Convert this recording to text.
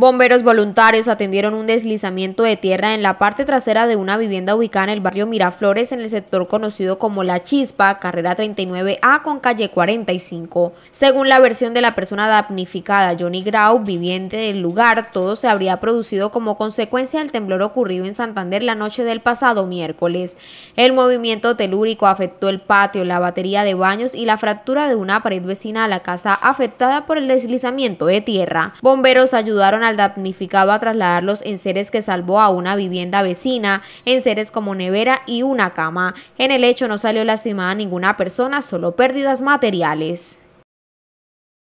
Bomberos voluntarios atendieron un deslizamiento de tierra en la parte trasera de una vivienda ubicada en el barrio Miraflores en el sector conocido como La Chispa, carrera 39A con calle 45. Según la versión de la persona damnificada, Johnny Grau, viviente del lugar, todo se habría producido como consecuencia del temblor ocurrido en Santander la noche del pasado miércoles. El movimiento telúrico afectó el patio, la batería de baños y la fractura de una pared vecina a la casa afectada por el deslizamiento de tierra. Bomberos ayudaron a personal damnificaba trasladarlos en seres que salvó a una vivienda vecina, en seres como nevera y una cama. En el hecho no salió lastimada ninguna persona, solo pérdidas materiales.